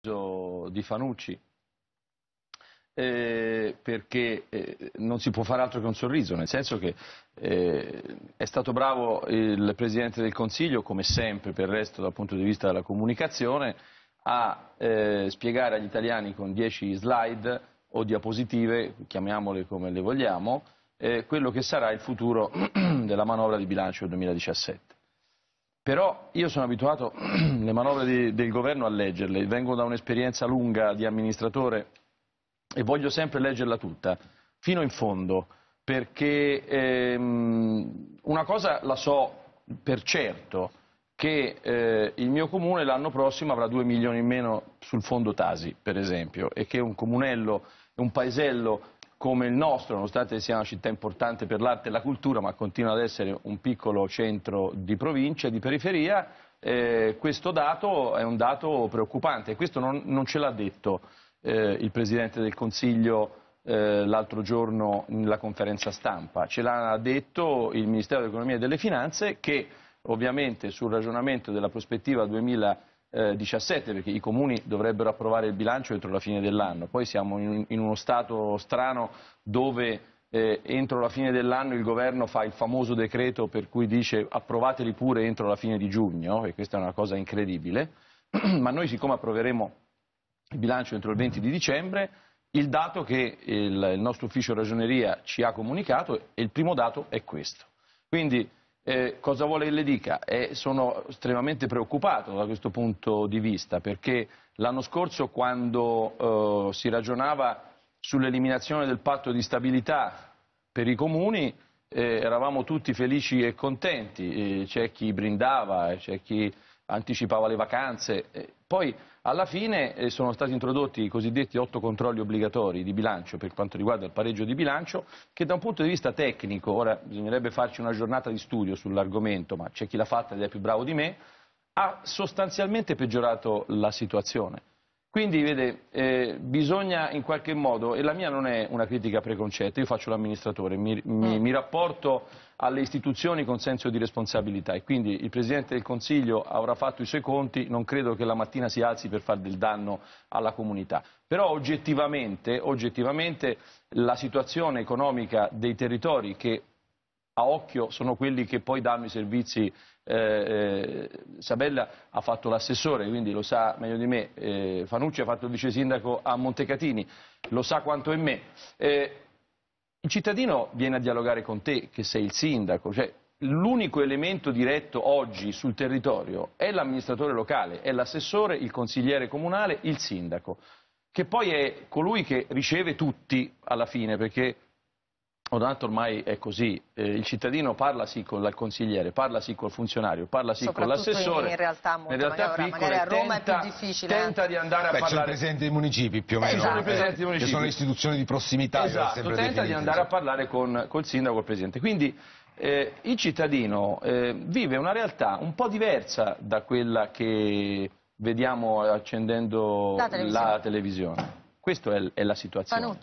di Fanucci, eh, perché eh, non si può fare altro che un sorriso, nel senso che eh, è stato bravo il Presidente del Consiglio, come sempre per il resto dal punto di vista della comunicazione, a eh, spiegare agli italiani con 10 slide o diapositive, chiamiamole come le vogliamo, eh, quello che sarà il futuro della manovra di bilancio 2017. Però io sono abituato le manovre di, del governo a leggerle, vengo da un'esperienza lunga di amministratore e voglio sempre leggerla tutta, fino in fondo, perché ehm, una cosa la so per certo, che eh, il mio comune l'anno prossimo avrà 2 milioni in meno sul fondo Tasi, per esempio, e che un comunello, un paesello come il nostro, nonostante sia una città importante per l'arte e la cultura, ma continua ad essere un piccolo centro di provincia, e di periferia, eh, questo dato è un dato preoccupante. Questo non, non ce l'ha detto eh, il Presidente del Consiglio eh, l'altro giorno nella conferenza stampa, ce l'ha detto il Ministero dell'Economia e delle Finanze che ovviamente sul ragionamento della prospettiva 2020 2017 eh, perché i comuni dovrebbero approvare il bilancio entro la fine dell'anno. Poi siamo in, in, uno stato strano dove eh, entro la fine dell'anno il governo fa il famoso decreto per cui dice approvateli pure entro la fine di giugno e questa è una cosa incredibile, ma noi siccome approveremo il bilancio entro il 20 di dicembre il dato che il, il nostro ufficio ragioneria ci ha comunicato e il primo dato è questo. Quindi eh, cosa vuole che le dica? Eh, sono estremamente preoccupato da questo punto di vista perché l'anno scorso quando eh, si ragionava sull'eliminazione del patto di stabilità per i comuni eh, eravamo tutti felici e contenti, eh, c'è chi brindava, eh, c'è chi anticipava le vacanze, poi alla fine eh, sono stati introdotti i cosiddetti otto controlli obbligatori di bilancio per quanto riguarda il pareggio di bilancio che da un punto di vista tecnico, ora bisognerebbe farci una giornata di studio sull'argomento ma c'è chi l'ha fatta ed è più bravo di me, ha sostanzialmente peggiorato la situazione. Quindi, vede, eh, bisogna in qualche modo, e la mia non è una critica preconcetta, io faccio l'amministratore, mi, mi, mm. mi, rapporto alle istituzioni con senso di responsabilità e quindi il Presidente del Consiglio avrà fatto i suoi conti, non credo che la mattina si alzi per fare del danno alla comunità. Però oggettivamente, oggettivamente la situazione economica dei territori che a occhio sono quelli che poi danno i servizi. Eh, eh, Sabella ha fatto l'assessore, quindi lo sa meglio di me, eh, Fanucci ha fatto il vice sindaco a Montecatini, lo sa quanto è me. Eh, il cittadino viene a dialogare con te, che sei il sindaco, cioè, l'unico elemento diretto oggi sul territorio è l'amministratore locale, è l'assessore, il consigliere comunale, il sindaco, che poi è colui che riceve tutti alla fine, perché Tanto ormai è così, eh, il cittadino parla sì con il consigliere, parla sì col funzionario, parla sì con l'assessore. In, in realtà, molto in realtà maggiore, piccole, magari a Roma tenta, è più difficile. Eh. Tenta di andare a Beh, parlare. Sono presenti i municipi più o meno. Esatto. Eh, eh municipi. eh, sono le istituzioni di prossimità. Esatto, tenta definite, di andare a parlare con, col sindaco e il presidente. Quindi eh, il cittadino vive una realtà un po' diversa da quella che vediamo accendendo la televisione. La televisione. Questa è, è, la situazione. Panucci.